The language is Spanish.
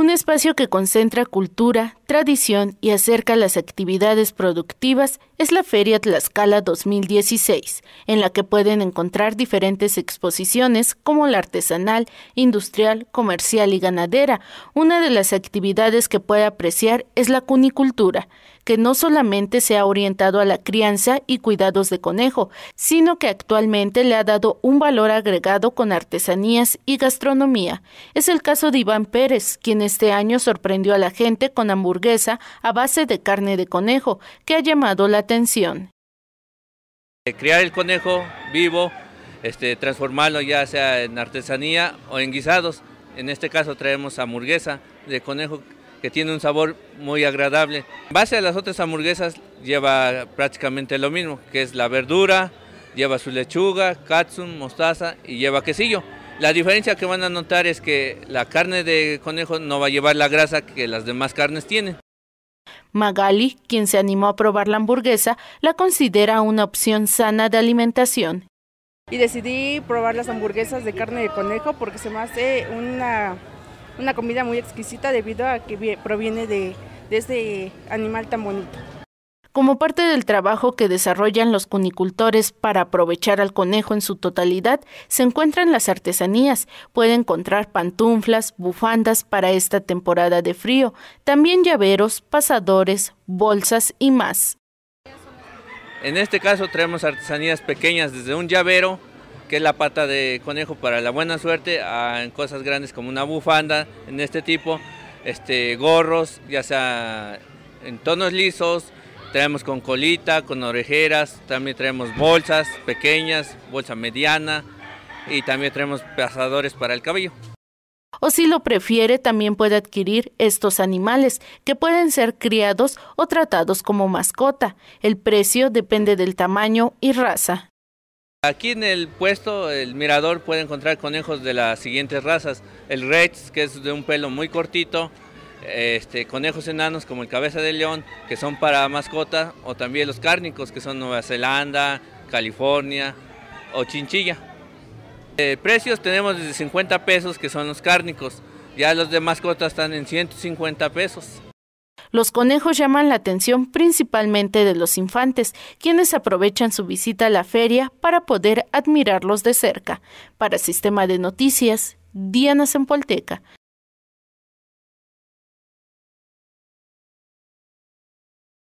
un espacio que concentra cultura, tradición y acerca las actividades productivas es la Feria Tlaxcala 2016, en la que pueden encontrar diferentes exposiciones como la artesanal, industrial, comercial y ganadera. Una de las actividades que puede apreciar es la cunicultura, que no solamente se ha orientado a la crianza y cuidados de conejo, sino que actualmente le ha dado un valor agregado con artesanías y gastronomía. Es el caso de Iván Pérez, quien este año sorprendió a la gente con hamburguesa a base de carne de conejo, que ha llamado la atención. Eh, criar el conejo vivo, este, transformarlo ya sea en artesanía o en guisados. En este caso traemos hamburguesa de conejo que tiene un sabor muy agradable. En base a las otras hamburguesas lleva prácticamente lo mismo, que es la verdura, lleva su lechuga, katsum, mostaza y lleva quesillo. La diferencia que van a notar es que la carne de conejo no va a llevar la grasa que las demás carnes tienen. Magali, quien se animó a probar la hamburguesa, la considera una opción sana de alimentación. Y decidí probar las hamburguesas de carne de conejo porque se me hace una, comida muy exquisita debido a que proviene de, de este animal tan bonito. Como parte del trabajo que desarrollan los cunicultores para aprovechar al conejo en su totalidad, se encuentran las artesanías. Puede encontrar pantuflas, bufandas para esta temporada de frío, también llaveros, pasadores, bolsas y más. En este caso traemos artesanías pequeñas, desde un llavero, que es la pata de conejo para la buena suerte, a cosas grandes como una bufanda, en este tipo, este, gorros, ya sea en tonos lisos, Traemos con colita, con orejeras, también traemos bolsas pequeñas, bolsa mediana y también traemos pasadores para el cabello. O si lo prefiere, también puede adquirir estos animales, que pueden ser criados o tratados como mascota. El precio depende del tamaño y raza. Aquí en el puesto, el mirador puede encontrar conejos de las siguientes razas. El Rex, que es de un pelo muy cortito, este, conejos enanos como el cabeza de león, que son para mascota, o también los cárnicos, que son Nueva Zelanda, California o chinchilla. Eh, precios tenemos desde 50 pesos, que son los cárnicos, ya los de mascota están en 150 pesos. Los conejos llaman la atención principalmente de los infantes, quienes aprovechan su visita a la feria para poder admirarlos de cerca. Para Sistema de Noticias, Diana Zempolteca